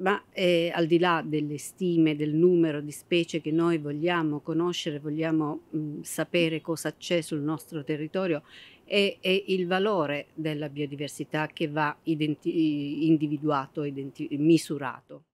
ma eh, al di là delle stime, del numero di specie che noi vogliamo conoscere, vogliamo mh, mm, sapere cosa c'è sul nostro territorio, è, è, il valore della biodiversità che va individuato, misurato.